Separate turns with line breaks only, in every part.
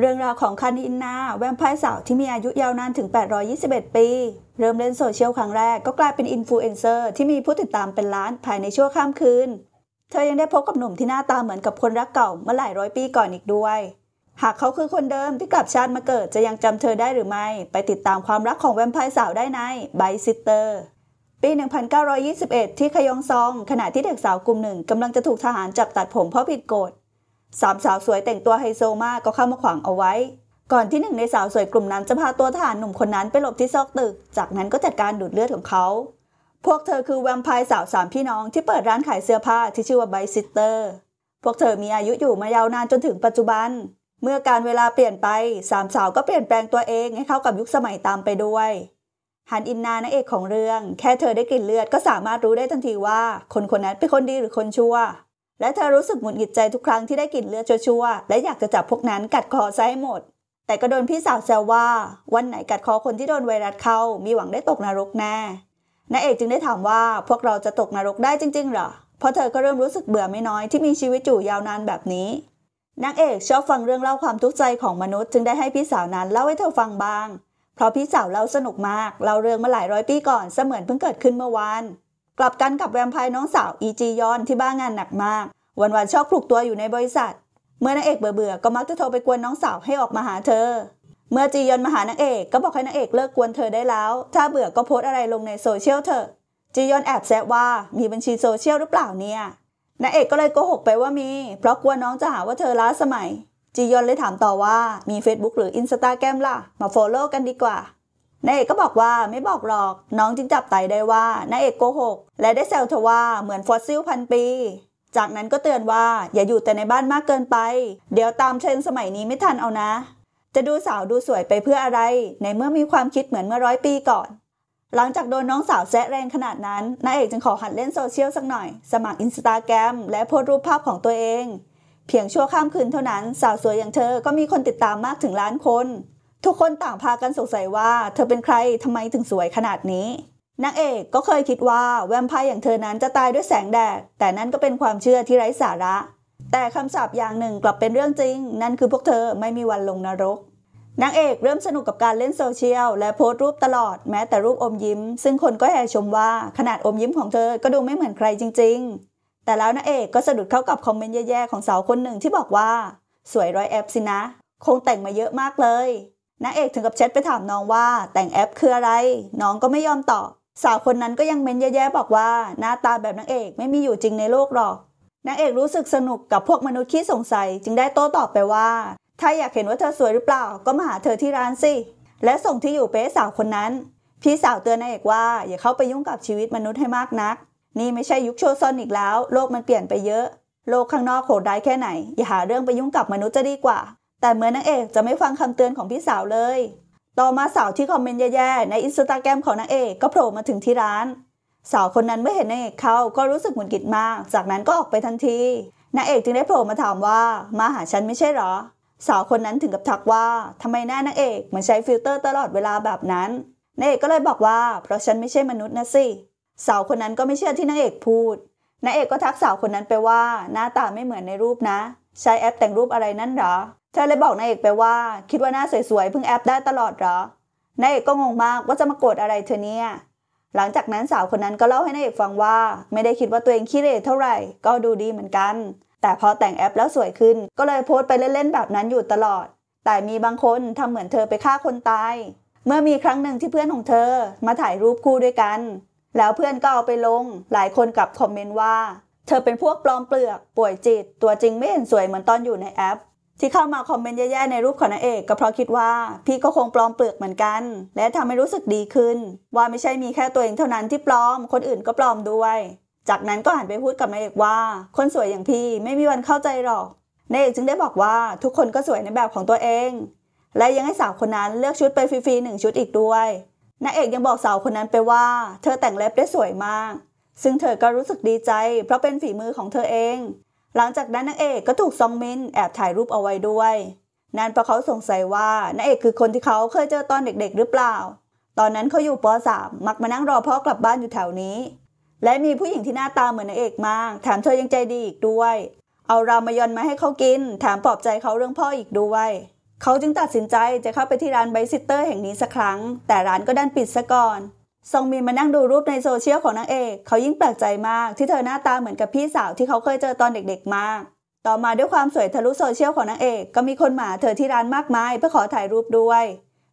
เรื่องราวของคานินนาแวมไพร์สาวที่มีอายุยาวนานถึง 821 ปี เริ่มเล่นโซเชียลครั้งแรกก็กลายเป็นอินฟลูเอนเซอร์ที่มีผู้ติดตามเป็นล้านภายในชั่วข้ามคืน เธอยังได้พบกับหนุ่มที่หน้าตาเหมือนกับคนรักเก่าเมื่อหลายร้อยปีก่อนอีกด้วย หากเขาคือคนเดิมที่กลับชาติมาเกิดจะยังจำเธอได้หรือไม่ไปติดตามความรักของแวมไพร์สาวได้ในไบซิสเตอร์ปี 1921 ที่ขยองซอง ขณะที่เด็กสาวกลุ่มหนึ่งกำลังจะถูกทหารจับตัดผมเพราะผิดกฎสามสาวสวยแต่งตัวไฮโซมากก็เข้ามาขวางเอาไว้ ก่อนที่หนึ่งในสาวสวยกลุ่มนั้นจะพาตัวทหารหนุ่มคนนั้นไปหลบที่ซอกตึก จากนั้นก็จัดการดูดเลือดของเขา พวกเธอคือแวมไพร์สาวสามพี่น้องที่เปิดร้านขายเสื้อผ้าที่ชื่อว่าไบซิสเตอร์ พวกเธอมีอายุอยู่มายาวนานจนถึงปัจจุบัน เมื่อการเวลาเปลี่ยนไป สามสาวก็เปลี่ยนแปลงตัวเองให้เข้ากับยุคสมัยตามไปด้วยฮันอินนานางเอกของเรื่อง แค่เธอได้กลิ่นเลือดก็สามารถรู้ได้ทันทีว่า คนคนนั้นเป็นคนดีหรือคนชั่วและเธอรู้สึกหงุดหงิดใจทุกครั้งที่ได้กลิ่นเลือดชั่วๆและอยากจะจับพวกนั้นกัดคอซะให้หมด แต่ก็โดนพี่สาวแซวว่า วันไหนกัดคอคนที่โดนไวรัสเข้า มีหวังได้ตกนรกแน่ นายเอกจึงได้ถามว่าพวกเราจะตกนรกได้จริงๆหรอ เพราะเธอก็เริ่มรู้สึกเบื่อไม่น้อยที่มีชีวิตอยู่ยาวนานแบบนี้ นางเอกชอบฟังเรื่องเล่าความทุกข์ใจของมนุษย์จึงได้ให้พี่สาวนั้นเล่าให้เธอฟังบ้าง เพราะพี่สาวเล่าสนุกมากเล่าเรื่องมาหลายร้อยปีก่อนเสมือนเพิ่งเกิดขึ้นเมื่อวานกลับกันกับแวมไพร์น้องสาวอีจียอนที่บ้านงานหนักมาก วันๆชอบปลุกตัวอยู่ในบริษัท เมื่อนางเอกเบื่อๆก็มักจะโทรไปกวนน้องสาวให้ออกมาหาเธอ เมื่อจียอนมาหานางเอก ก็บอกให้นางเอกเลิกกวนเธอได้แล้ว ถ้าเบื่อก็โพสอะไรลงในโซเชียลเธอจียอนแอบแซวว่ามีบัญชีโซเชียลหรือเปล่าเนี่ยนางเอกก็เลยโกหกไปว่ามี เพราะกลัวน้องจะหาว่าเธอล้าสมัยจียอนเลยถามต่อว่ามี Facebook หรือ Instagram ล่ะมาโฟลโล่กันดีกว่านายเอกก็บอกว่าไม่บอกหรอก น้องจึงจับไตได้ว่านายเอกโกหกและได้แซวเธอว่าเหมือนฟอสซิลพันปี จากนั้นก็เตือนว่า อย่าอยู่แต่ในบ้านมากเกินไป เดี๋ยวตามเทรนสมัยนี้ไม่ทันเอานะ จะดูสาวดูสวยไปเพื่ออะไรในเมื่อมีความคิดเหมือนเมื่อร้อยปีก่อนหลังจากโดนน้องสาวแซะแรงขนาดนั้นนายเอกจึงขอหัดเล่นโซเชียลสักหน่อยสมัครอินสตาแกรมและโพสรูปภาพของตัวเองเพียงชั่วข้ามคืนเท่านั้นสาวสวยอย่างเธอก็มีคนติดตามมากถึงล้านคนทุกคนต่างพากันสงสัยว่าเธอเป็นใคร ทำไมถึงสวยขนาดนี้ นางเอกก็เคยคิดว่าแวมไพร์อย่างเธอนั้นจะตายด้วยแสงแดด แต่นั่นก็เป็นความเชื่อที่ไร้สาระ แต่คำสาปอย่างหนึ่งกลับเป็นเรื่องจริง นั่นคือพวกเธอไม่มีวันลงนรก นางเอกเริ่มสนุกกับการเล่นโซเชียลและโพสต์รูปตลอด แม้แต่รูปอมยิ้ม ซึ่งคนก็แห่ชมว่าขนาดอมยิ้มของเธอก็ดูไม่เหมือนใครจริงๆ แต่แล้วนางเอกก็สะดุดเข้ากับคอมเมนต์แย่ๆของสาวคนหนึ่งที่บอกว่าสวยร้อยแอปสินะ คงแต่งมาเยอะมากเลยนางเอกถึงกับแชทไปถามน้องว่าแต่งแอปคืออะไร น้องก็ไม่ยอมตอบสาวคนนั้นก็ยังเม้นแย่ๆบอกว่า หน้าตาแบบนางเอกไม่มีอยู่จริงในโลกหรอกนางเอกรู้สึกสนุกกับพวกมนุษย์ขี้สงสัยจึงได้โต้ตอบไปว่า ถ้าอยากเห็นว่าเธอสวยหรือเปล่า ก็มาหาเธอที่ร้านสิ และส่งที่อยู่เป้สาวคนนั้น พี่สาวเตือนนางเอกว่าอย่าเข้าไปยุ่งกับชีวิตมนุษย์ให้มากนัก นี่ไม่ใช่ยุคโชซอนอีกแล้ว โลกมันเปลี่ยนไปเยอะ โลกข้างนอกโหดร้ายแค่ไหนอย่าหาเรื่องไปยุ่งกับมนุษย์จะดีกว่าแต่เหมือนนางเอกจะไม่ฟังคำเตือนของพี่สาวเลย ต่อมาสาวที่คอมเมนต์แย่ๆในอินสตาแกรมของนางเอก ก็โผล่มาถึงที่ร้าน สาวคนนั้นเมื่อเห็นนางเอกเข้าก็รู้สึกหงุดหงิดมาก จากนั้นก็ออกไปทันที นางเอกจึงได้โผล่มาถามว่า มาหาฉันไม่ใช่หรอ สาวคนนั้นถึงกับทักว่า ทำไมหน้านางเอกเหมือนใช้ฟิลเตอร์ตลอดเวลาแบบนั้นนางเอกก็เลยบอกว่าเพราะฉันไม่ใช่มนุษย์นะสิ สาวคนนั้นก็ไม่เชื่อที่นางเอกพูด นางเอกก็ทักสาวคนนั้นไปว่า หน้าตาไม่เหมือนในรูปนะ ใช้แอปแต่งรูปอะไรนั่นหรอธอเลยบอกนายเอกไปว่า คิดว่าหน้าสวยๆเพิ่งแอปได้ตลอดเหรอ นายเอกก็งงมากว่าจะมาโกรธอะไรเธอเนี่ย หลังจากนั้นสาวคนนั้นก็เล่าให้นายเอกฟังว่า ไม่ได้คิดว่าตัวเองขี้เหร่เท่าไหร่ก็ดูดีเหมือนกัน แต่พอแต่งแอปแล้วสวยขึ้น ก็เลยโพสต์ไปเล่นๆ แบบนั้นอยู่ตลอด แต่มีบางคนทำเหมือนเธอไปฆ่าคนตาย เมื่อมีครั้งหนึ่งที่เพื่อนของเธอมาถ่ายรูปคู่ด้วยกัน แล้วเพื่อนก็เอาไปลง หลายคนกลับคอมเมนต์ว่า เธอเป็นพวกปลอมเปลือกป่วยจิตตัวจริงไม่เห็นสวยเหมือนตอนอยู่ในแอปที่เข้ามาคอมเมนต์แย่ๆในรูปของนางเอกก็เพราะคิดว่าพี่ก็คงปลอมเปลือกเหมือนกัน และทำให้รู้สึกดีขึ้นว่าไม่ใช่มีแค่ตัวเองเท่านั้นที่ปลอม คนอื่นก็ปลอมด้วย จากนั้นก็หันไปพูดกับนางเอกว่า คนสวยอย่างพี่ไม่มีวันเข้าใจหรอก นางเอกจึงได้บอกว่าทุกคนก็สวยในแบบของตัวเอง และยังให้สาวคนนั้นเลือกชุดไปฟรีๆหนึ่งชุดอีกด้วยนางเอกยังบอกสาวคนนั้นไปว่า เธอแต่งเล็บได้สวยมาก ซึ่งเธอก็รู้สึกดีใจ เพราะเป็นฝีมือของเธอเองหลังจากนั้นนางเอกก็ถูกซองมินแอบถ่ายรูปเอาไว้ด้วยนั่นเพราะเขาสงสัยว่านางเอกคือคนที่เขาเคยเจอตอนเด็กๆ หรือเปล่าตอนนั้นเขาอยู่ป .3 มักมานั่งรอพ่อกลับบ้านอยู่แถวนี้และมีผู้หญิงที่หน้าตาเหมือนนางเอกมากแถมเธอยังใจดีอีกด้วย เอารามายอนมาให้เขากินแถมปลอบใจเขาเรื่องพ่ออีกด้วยเขาจึงตัดสินใจจะเข้าไปที่ร้านไบซิเตอร์แห่งนี้สักครั้งแต่ร้านก็ดันปิดซะก่อนซองมินมานั่งดูรูปในโซเชียลของนางเอก เขายิ่งแปลกใจมากที่เธอหน้าตาเหมือนกับพี่สาวที่เขาเคยเจอตอนเด็กๆ มาก ต่อมาด้วยความสวยทะลุโซเชียลของนางเอกก็มีคนหมาเธอที่ร้านมากมายเพื่อขอถ่ายรูปด้วย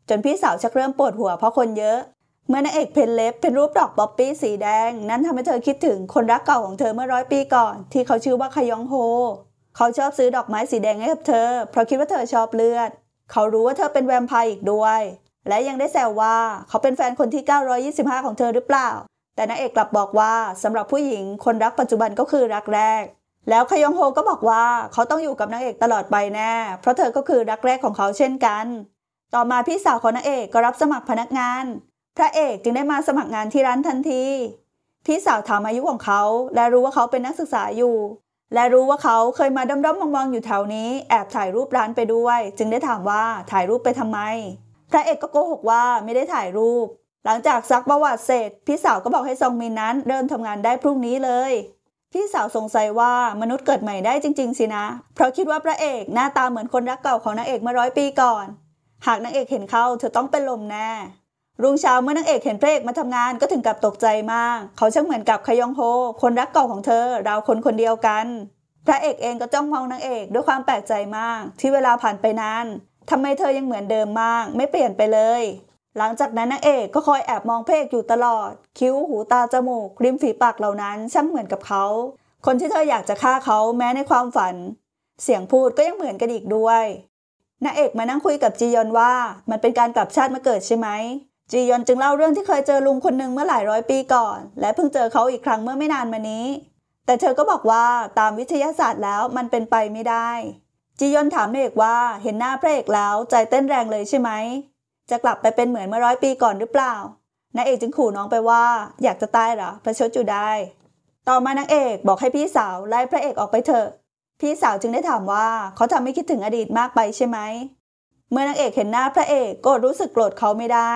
จนพี่สาวชักเริ่มปวดหัวเพราะคนเยอะ เมื่อนางเอกเพนเล็บเป็นรูปดอกบ๊อบปี้สีแดง นั้นทำให้เธอคิดถึงคนรักเก่าของเธอเมื่อร้อยปีก่อน ที่เขาชื่อว่าคยองโฮ เขาชอบซื้อดอกไม้สีแดงให้กับเธอเพราะคิดว่าเธอชอบเลือด เขารู้ว่าเธอเป็นแวมไพร์อีกด้วยและยังได้แซวว่าเขาเป็นแฟนคนที่ 925 ของเธอหรือเปล่า แต่นางเอกกลับบอกว่าสำหรับผู้หญิงคนรักปัจจุบันก็คือรักแรก แล้วคยองโฮก็บอกว่าเขาต้องอยู่กับนางเอกตลอดไปแน่ เพราะเธอก็คือรักแรกของเขาเช่นกัน ต่อมาพี่สาวของนางเอกก็รับสมัครพนักงาน พระเอกจึงได้มาสมัครงานที่ร้านทันที พี่สาวถามอายุของเขาและรู้ว่าเขาเป็นนักศึกษาอยู่ และรู้ว่าเขาเคยมาด้อมๆมองๆอยู่แถวนี้ แอบถ่ายรูปร้านไปด้วย จึงได้ถามว่าถ่ายรูปไปทำไมพระเอกก็โกหกว่าไม่ได้ถ่ายรูป หลังจากซักประวัติเสร็จ พี่สาวก็บอกให้ซองมินนั้นเริ่มทำงานได้พรุ่งนี้เลย พี่สาวสงสัยว่ามนุษย์เกิดใหม่ได้จริงๆสินะ เพราะคิดว่าพระเอกหน้าตาเหมือนคนรักเก่าของนางเอกเมื่อร้อยปีก่อน หากนางเอกเห็นเขา เธอต้องเป็นลมแน่ รุ่งเช้าเมื่อนางเอกเห็นพระเอกมาทำงานก็ถึงกับตกใจมาก เขาช่างเหมือนกับคยองโฮคนรักเก่าของเธอเราคนคนเดียวกัน พระเอกเองก็จ้องมองนางเอกด้วยความแปลกใจมาก ที่เวลาผ่านไปนานทำไมเธอยังเหมือนเดิมมากไม่เปลี่ยนไปเลย หลังจากนั้นนางเอกก็คอยแอบมองเพกอยู่ตลอด คิ้วหูตาจมูกริมฝีปากเหล่านั้นช่างเหมือนกับเขา คนที่เธออยากจะฆ่าเขาแม้ในความฝัน เสียงพูดก็ยังเหมือนกันอีกด้วยนางเอกมานั่งคุยกับจียอนว่ามันเป็นการกลับชาติมาเกิดใช่ไหม จียอนจึงเล่าเรื่องที่เคยเจอลุงคนหนึ่งเมื่อหลายร้อยปีก่อน และเพิ่งเจอเขาอีกครั้งเมื่อไม่นานมานี้ แต่เธอก็บอกว่าตามวิทยาศาสตร์แล้วมันเป็นไปไม่ได้จียอนถามเอกว่าเห็นหน้าพระเอกแล้วใจเต้นแรงเลยใช่ไหมจะกลับไปเป็นเหมือนเมื่อร้อยปีก่อนหรือเปล่านางเอกจึงขู่น้องไปว่า อยากจะตายเหรอประชดอยู่ได้ต่อมานางเอกบอกให้พี่สาวไล่พระเอกออกไปเถอะ พี่สาวจึงได้ถามว่าเขาทำให้คิดถึงอดีตมากไปใช่ไหม เมื่อนางเอกเห็นหน้าพระเอกก็รู้สึกโกรธเขาไม่ได้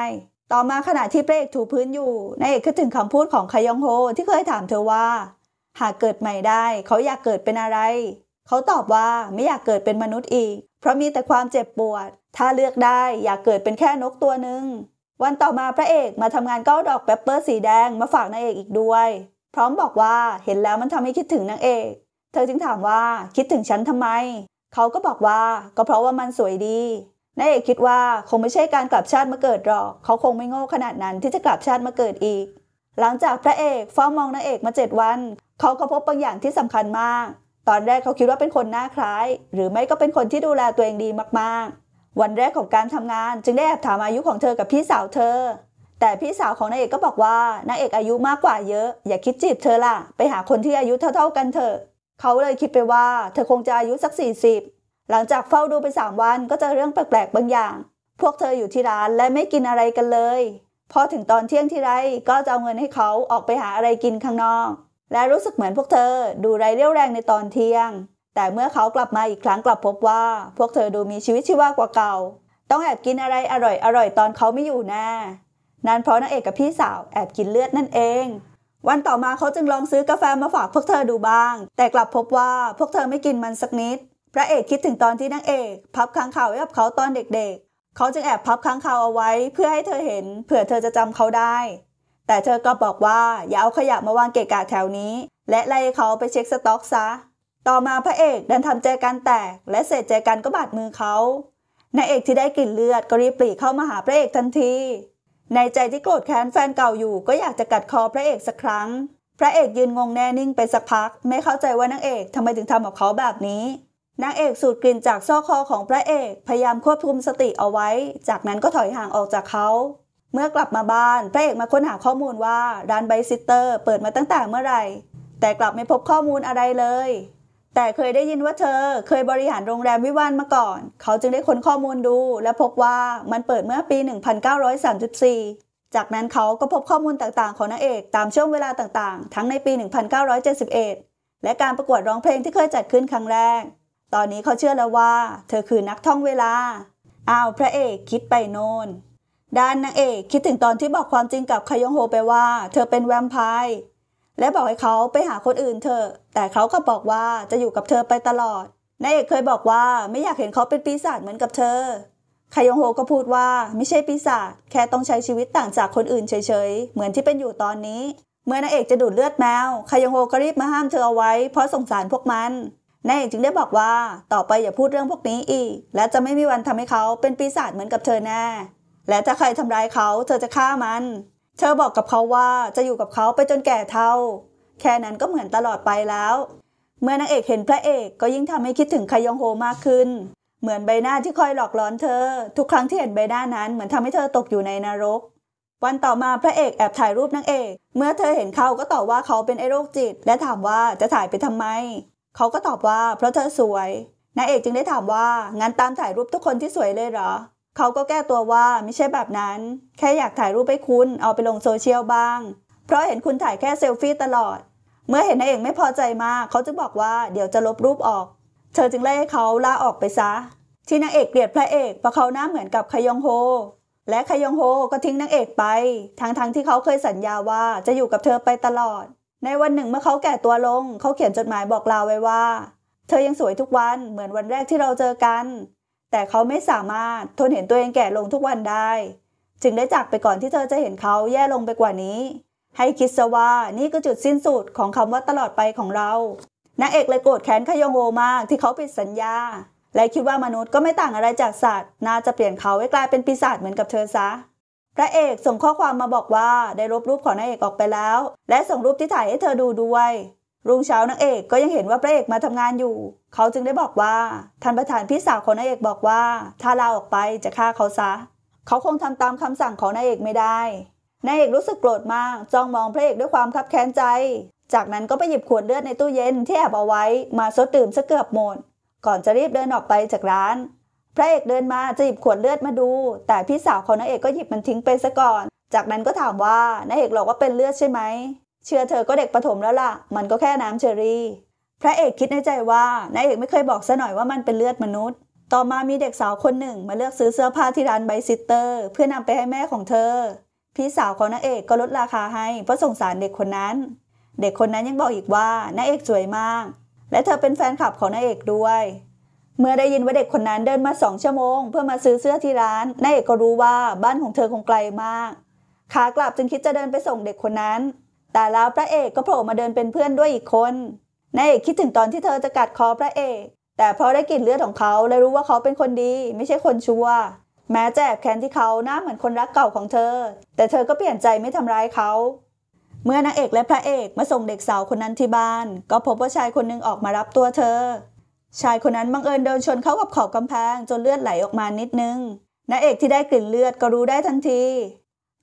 ต่อมาขณะที่พระเอกถูพื้นอยู่นายเอกคิดถึงคำพูดของคายองโฮ ที่เคยถามเธอว่า หากเกิดใหม่ได้เขาอยากเกิดเป็นอะไรเขาตอบว่าไม่อยากเกิดเป็นมนุษย์อีก เพราะมีแต่ความเจ็บปวด ถ้าเลือกได้อยากเกิดเป็นแค่นกตัวหนึ่งวันต่อมาพระเอกมาทำงานก้าดอกแปปเปอร์สีแดงมาฝากนางเอกอีกด้วยพร้อมบอกว่าเห็นแล้วมันทำให้คิดถึงนางเอก เธอจึงถามว่าคิดถึงฉันทำไม เขาก็บอกว่าก็เพราะว่ามันสวยดีนายเอกคิดว่าคงไม่ใช่การกลับชาติมาเกิดหรอก เขาคงไม่โง่ขนาดนั้นที่จะกลับชาติมาเกิดอีก หลังจากพระเอกเฝ้ามองนางเอกมาเจ็ดวัน เขาก็พบบางอย่างที่สำคัญมากตอนแรกเขาคิดว่าเป็นคนหน้าคล้ายหรือไม่ก็เป็นคนที่ดูแลตัวเองดีมากๆ วันแรกของการทำงานจึงได้แอบถามอายุของเธอกับพี่สาวเธอ แต่พี่สาวของนายเอกก็บอกว่านางเอกอายุมากกว่าเยอะอย่าคิดจีบเธอล่ะ ไปหาคนที่อายุเท่าๆกันเถอะ เขาเลยคิดไปว่า เธอคงจะอายุสัก 40 หลังจากเฝ้าดูไป3 วันก็จะเรื่องแปลกๆบางอย่างพวกเธออยู่ที่ร้านและไม่กินอะไรกันเลยพอถึงตอนเที่ยงที่ไรก็จะเอาเงินให้เขาออกไปหาอะไรกินข้างนอกและรู้สึกเหมือนพวกเธอดูไร้เรี่ยวแรงในตอนเที่ยง แต่เมื่อเขากลับมาอีกครั้งกลับพบว่า พวกเธอดูมีชีวิตชีวากว่าเก่า ต้องแอบกินอะไรอร่อยอร่อยตอนเขาไม่อยู่แน่นั่นเพราะนางเอกกับพี่สาวแอบกินเลือดนั่นเอง วันต่อมาเขาจึงลองซื้อกาแฟมาฝากพวกเธอดูบ้าง แต่กลับพบว่าพวกเธอไม่กินมันสักนิด พระเอกคิดถึงตอนที่นางเอก พับค้างข่าวให้กับเขาตอนเด็กๆ เขาจึงแอบพับค้างข่าวเอาไว้ เพื่อให้เธอเห็นเผื่อเธอจะจำเขาได้แต่เธอก็บอกว่าอย่าเอาขยะมาวางเกะกะแถวนี้ และไล่เขาไปเช็คสต็อกซะ ต่อมาพระเอกดันทำใจกันแตก และเส็จใจกันก็บาดมือเขานายเอกที่ได้กลิ่นเลือดก็รีบปรีเข้ามาหาพระเอกทันทีในใจที่โกรธแค้นแฟนเก่าอยู่ก็อยากจะกัดคอพระเอกสักครั้ง พระเอกยืนงงแน่นิ่งไปสักพัก ไม่เข้าใจว่านางเอกทำไมถึงทำกับเขาแบบนี้นางเอกสูดกลิ่นจากซอกคอของพระเอก พยายามควบคุมสติเอาไว้ จากนั้นก็ถอยห่างออกจากเขาเมื่อกลับมาบ้าน พระเอกมาค้นหาข้อมูลว่าร้านไบซิสเตอร์เปิดมาตั้งแต่เมื่อไหร่ แต่กลับไม่พบข้อมูลอะไรเลย แต่เคยได้ยินว่าเธอเคยบริหารโรงแรมวิวานมาก่อน เขาจึงได้ค้นข้อมูลดู และพบว่ามันเปิดเมื่อปี 1934 จากนั้นเขาก็พบข้อมูลต่างๆ ของนางเอกตามช่วงเวลาต่างๆทั้งในปี 1971 และการประกวดร้องเพลงที่เคยจัดขึ้นครั้งแรกตอนนี้เขาเชื่อแล้วว่า เธอคือนักท่องเวลาอ้าวพระเอกคิดไปโน่นด้านนางเอกคิดถึงตอนที่บอกความจริงกับคยองโฮไปว่าเธอเป็นแวมไพร์และบอกให้เขาไปหาคนอื่นเถอะแต่เขาก็บอกว่าจะอยู่กับเธอไปตลอดนายเอกเคยบอกว่าไม่อยากเห็นเขาเป็นปีศาจเหมือนกับเธอคายองโฮก็พูดว่าไม่ใช่ปีศาจแค่ต้องใช้ชีวิตต่างจากคนอื่นเฉยๆเหมือนที่เป็นอยู่ตอนนี้ เมื่อนายเอกจะดูดเลือดแมวคายองโฮก็รีบมาห้ามเธอเอาไว้ เพราะสงสารพวกมันนายเอกจึงได้บอกว่า ต่อไปอย่าพูดเรื่องพวกนี้อีก และจะไม่มีวันทำให้เขาเป็นปีศาจเหมือนกับเธอแน่และถ้าใครทำร้ายเขาเธอจะฆ่ามัน เธอบอกกับเขาว่าจะอยู่กับเขาไปจนแก่เฒ่า แค่นั้นก็เหมือนตลอดไปแล้ว เมื่อนางเอกเห็นพระเอกก็ยิ่งทำให้คิดถึงคยองโฮมากขึ้น เหมือนใบหน้าที่คอยหลอกหลอนเธอ ทุกครั้งที่เห็นใบหน้านั้นเหมือนทำให้เธอตกอยู่ในนรก วันต่อมาพระเอกแอบถ่ายรูปนางเอก เมื่อเธอเห็นเขาก็ตอบว่าเขาเป็นไอโรคจิต และถามว่าจะถ่ายไปทำไม เขาก็ตอบว่าเพราะเธอสวย นางเอกจึงได้ถามว่างั้นตามถ่ายรูปทุกคนที่สวยเลยเหรอเขาก็แก้ตัวว่าไม่ใช่แบบนั้น แค่อยากถ่ายรูปให้คุณ เอาไปลงโซเชียลบ้าง เพราะเห็นคุณถ่ายแค่เซลฟี่ตลอด เมื่อเห็นนายเอกไม่พอใจมาก เขาจึงบอกว่าเดี๋ยวจะลบรูปออก เธอจึงไล่ให้เขาลาออกไปซะ ที่นางเอกเกลียดพระเอกเพราะเขาหน้าเหมือนกับคยองโฮและคยองโฮก็ทิ้งนางเอกไป ทั้งๆงที่เขาเคยสัญญาว่าจะอยู่กับเธอไปตลอด ในวันหนึ่งเมื่อเขาแก่ตัวลงเขาเขียนจดหมายบอกลาไว้ว่า เธอยังสวยทุกวันเหมือนวันแรกที่เราเจอกันแต่เขาไม่สามารถทนเห็นตัวเองแก่ลงทุกวันได้ จึงได้จากไปก่อนที่เธอจะเห็นเขาแย่ลงไปกว่านี้ ให้คิดซะว่านี่คือจุดสิ้นสุดของคำว่าตลอดไปของเรานางเอกเลยโกรธแค้นขยงโฮมากที่เขาผิดสัญญา และคิดว่ามนุษย์ก็ไม่ต่างอะไรจากสัตว์ น่าจะเปลี่ยนเขาให้กลายเป็นปีศาจเหมือนกับเธอซะ พระเอกส่งข้อความมาบอกว่าได้ลบรูปของนางเอกออกไปแล้ว และส่งรูปที่ถ่ายให้เธอดูด้วยรุ่งเช้านางเอกก็ยังเห็นว่าพระเอกมาทำงานอยู่ เขาจึงได้บอกว่าท่านประธานพี่สาวของนางเอกบอกว่า ถ้าลาออกไปจะฆ่าเขาซะเขาคงทำตามคำสั่งของนางเอกไม่ได้นายเอกรู้สึกโกรธมากจ้องมองพระเอกด้วยความคับแค้นใจ จากนั้นก็ไปหยิบขวดเลือดในตู้เย็นที่แอบเอาไว้มาซดดื่มซะเกือบหมด ก่อนจะรีบเดินออกไปจากร้านพระเอกเดินมาจะหยิบขวดเลือดมาดู แต่พี่สาวของนายเอกก็หยิบมันทิ้งไปซะก่อน จากนั้นก็ถามว่านายเอกหลอกว่าเป็นเลือดใช่ไหมเชื่อเธอก็เด็กประถมแล้วล่ะ มันก็แค่น้ำเชอรี่ พระเอกคิดในใจว่านายเอกไม่เคยบอกซะหน่อยว่ามันเป็นเลือดมนุษย์ ต่อมามีเด็กสาวคนหนึ่งมาเลือกซื้อเสื้อผ้าที่ร้านไบซิสเตอร์ เพื่อนำไปให้แม่ของเธอ พี่สาวของนางเอกก็ลดราคาให้เพราะสงสารเด็กคนนั้น เด็กคนนั้นยังบอกอีกว่านางเอกสวยมาก และเธอเป็นแฟนคลับของนางเอกด้วย เมื่อได้ยินว่าเด็กคนนั้นเดินมาสองชั่วโมง เพื่อมาซื้อเสื้อที่ร้านนายเอกก็รู้ว่าบ้านของเธอคงไกลมาก ขากลับจึงคิดจะเดินไปส่งเด็กคนนั้นแต่แล้วพระเอกก็โผล่มาเดินเป็นเพื่อนด้วยอีกคนนายเอกคิดถึงตอนที่เธอจะกัดคอพระเอก แต่พอได้กลิ่นเลือดของเขาเลยรู้ว่าเขาเป็นคนดี ไม่ใช่คนชั่ว แม้จแจบแค้นที่เขาหน้าเหมือนคนรักเก่าของเธอ แต่เธอก็เปลี่ยนใจไม่ทำร้ายเขา เมื่อนางเอกและพระเอกมาส่งเด็กสาวคนนั้นที่บ้าน ก็พบว่าชายคนนึงออกมารับตัวเธอ ชายคนนั้นบังเอิญเดินชนเข้ากับขอบกำแพง จนเลือดไหลออกมานิดนึง นางเอกที่ได้กลิ่นเลือดก็รู้ได้ทันที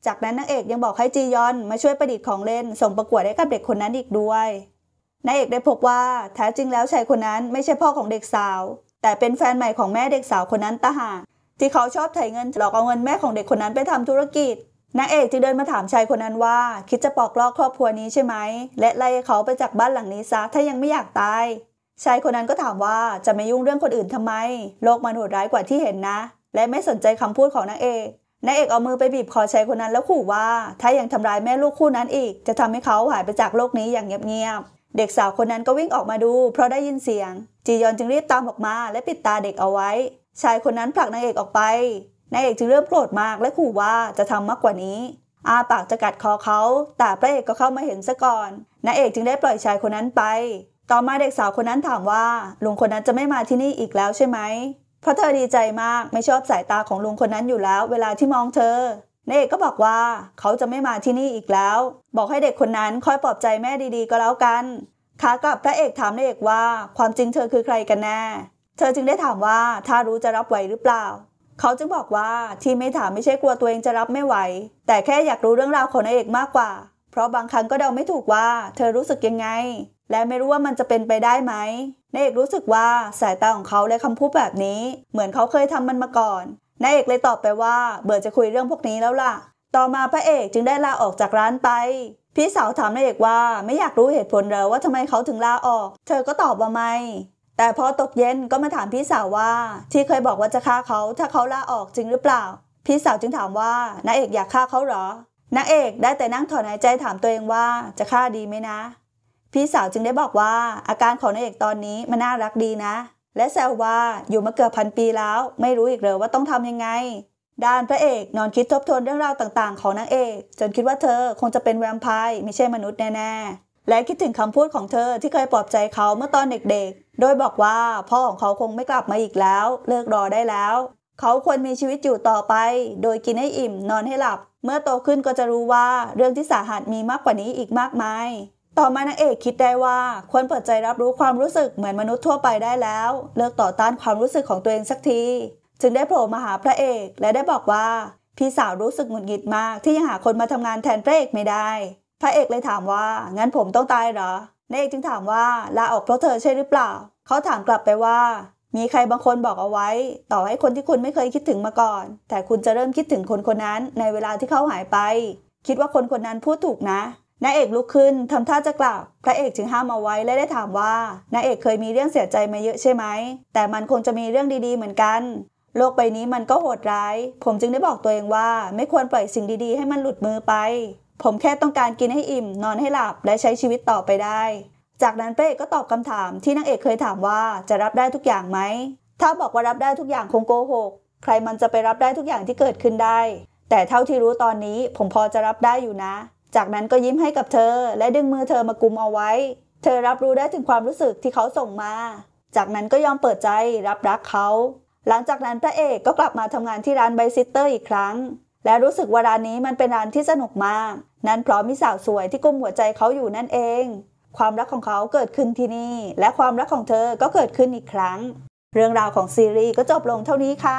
จากนั้นนางเอกยังบอกให้จียอน มาช่วยประดิษฐ์ของเล่นส่งประกวดให้กับเด็กคนนั้นอีกด้วยนายเอกได้พบว่าแท้จริงแล้วชายคนนั้นไม่ใช่พ่อของเด็กสาว แต่เป็นแฟนใหม่ของแม่เด็กสาวคนนั้นตาหากที่เขาชอบถ่ายเงินหลอกเอาเงินแม่ของเด็กคนนั้นไปทำธุรกิจนางเอกจึงเดินมาถามชายคนนั้นว่า คิดจะปลอกลอกครอบครัวนี้ใช่ไหม และไล่เขาไปจากบ้านหลังนี้ซะถ้ายังไม่อยากตาย ชายคนนั้นก็ถามว่าจะไม่ยุ่งเรื่องคนอื่นทำไมโลกมันโหดร้ายกว่าที่เห็นนะ และไม่สนใจคำพูดของนางเอกนายเอกเอามือไปบีบคอชายคนนั้นแล้วขู่ว่า ถ้ายังทำร้ายแม่ลูกคู่นั้นอีกจะทำให้เขาหายไปจากโลกนี้อย่างเงียบๆเด็กสาวคนนั้นก็วิ่งออกมาดูเพราะได้ยินเสียง จียอนจึงรีบตามออกมาและปิดตาเด็กเอาไว้ ชายคนนั้นผลักนายเอกออกไปนายเอกจึงเริ่มโกรธมากและขู่ว่าจะทำมากกว่านี้ อาปากจะกัดคอเขา แต่พระเอกก็เข้ามาเห็นซะก่อนนายเอกจึงได้ปล่อยชายคนนั้นไป ต่อมาเด็กสาวคนนั้นถามว่าลุงคนนั้นจะไม่มาที่นี่อีกแล้วใช่ไหมเพราะเธอดีใจมากไม่ชอบสายตาของลุงคนนั้นอยู่แล้วเวลาที่มองเธอนายเอกก็บอกว่าเขาจะไม่มาที่นี่อีกแล้ว บอกให้เด็กคนนั้นคอยปลอบใจแม่ดี ๆ ก็แล้วกันขากลับพระเอกถามนายเอกว่า ความจริงเธอคือใครกันแน่ เธอจึงได้ถามว่าถ้ารู้จะรับไหวหรือเปล่า เขาจึงบอกว่าที่ไม่ถามไม่ใช่กลัวตัวเองจะรับไม่ไหว แต่แค่อยากรู้เรื่องราวของนายเอกมากกว่า เพราะบางครั้งก็เดาไม่ถูกว่าเธอรู้สึกยังไงและไม่รู้ว่ามันจะเป็นไปได้ไหมนายเอกรู้สึกว่าสายตาของเขาและคำพูดแบบนี้ เหมือนเขาเคยทำมันมาก่อนนายเอกเลยตอบไปว่า เบื่อจะคุยเรื่องพวกนี้แล้วล่ะ ต่อมาพระเอกจึงได้ลาออกจากร้านไป พี่สาวถามนายเอกว่าไม่อยากรู้เหตุผลเลยว่าทำไมเขาถึงลาออก เธอก็ตอบว่าไม่ แต่พอตกเย็นก็มาถามพี่สาวว่า ที่เคยบอกว่าจะฆ่าเขา ถ้าเขาลาออกจริงหรือเปล่า พี่สาวจึงถามว่านายเอกอยากฆ่าเขาเหรอนางเอกได้แต่นั่งถอนหายใจถามตัวเองว่าจะฆ่าดีไหมนะพี่สาวจึงได้บอกว่า อาการของนายเอกตอนนี้มันน่ารักดีนะ และแซวว่าอยู่มาเกือบพันปีแล้ว ไม่รู้อีกเลยว่าต้องทำยังไง ด้านพระเอกนอนคิดทบทวนเรื่องราวต่างๆของนางเอก จนคิดว่าเธอคงจะเป็นแวมไพร์ไม่ใช่มนุษย์แน่ๆ และคิดถึงคำพูดของเธอที่เคยปลอบใจเขาเมื่อตอนเด็กๆ โดยบอกว่าพ่อของเขาคงไม่กลับมาอีกแล้ว เลิกรอได้แล้ว เขาควรมีชีวิตอยู่ต่อไป โดยกินให้อิ่มนอนให้หลับ เมื่อโตขึ้นก็จะรู้ว่าเรื่องที่สาหัสมีมากกว่านี้อีกมากมายต่อมานางเอกคิดได้ว่าควรเปิดใจรับรู้ความรู้สึกเหมือนมนุษย์ทั่วไปได้แล้ว เลิกต่อต้านความรู้สึกของตัวเองสักที จึงได้โผล่มาหาพระเอกและได้บอกว่าพี่สาวรู้สึกหงุดหงิดมาก ที่ยังหาคนมาทำงานแทนพระเอกไม่ได้ พระเอกเลยถามว่า งั้นผมต้องตายเหรอนางเอกจึงถามว่าลาออกเพราะเธอใช่หรือเปล่าเขาถามกลับไปว่า มีใครบางคนบอกเอาไว้ ต่อให้คนที่คุณไม่เคยคิดถึงมาก่อน แต่คุณจะเริ่มคิดถึงคนคนนั้นในเวลาที่เขาหายไป คิดว่าคนคนนั้นพูดถูกนะนายเอกลุกขึ้นทำท่าจะกลับพระเอกจึงห้ามเอาไว้และได้ถามว่านายเอกเคยมีเรื่องเสียใจมาเยอะใช่ไหม แต่มันคงจะมีเรื่องดีๆเหมือนกัน โลกใบนี้มันก็โหดร้าย ผมจึงได้บอกตัวเองว่า ไม่ควรปล่อยสิ่งดีๆให้มันหลุดมือไป ผมแค่ต้องการกินให้อิ่มนอนให้หลับและใช้ชีวิตต่อไปได้ จากนั้นพระเอกก็ตอบคำถามที่นางเอกเคยถามว่าจะรับได้ทุกอย่างไหม ถ้าบอกว่ารับได้ทุกอย่างคงโกหก ใครมันจะไปรับได้ทุกอย่างที่เกิดขึ้นได้ แต่เท่าที่รู้ตอนนี้ผมพอจะรับได้อยู่นะจากนั้นก็ยิ้มให้กับเธอ และดึงมือเธอมากุมเอาไว้ เธอรับรู้ได้ถึงความรู้สึกที่เขาส่งมา จากนั้นก็ยอมเปิดใจรับรักเขา หลังจากนั้นพระเอกก็กลับมาทำงานที่ร้านไบซิสเตอร์อีกครั้ง และรู้สึกว่าร้านนี้มันเป็นร้านที่สนุกมาก นั้นเพราะมีสาวสวยที่กุมหัวใจเขาอยู่นั่นเอง ความรักของเขาเกิดขึ้นที่นี่ และความรักของเธอก็เกิดขึ้นอีกครั้ง เรื่องราวของซีรีส์ก็จบลงเท่านี้ค่ะ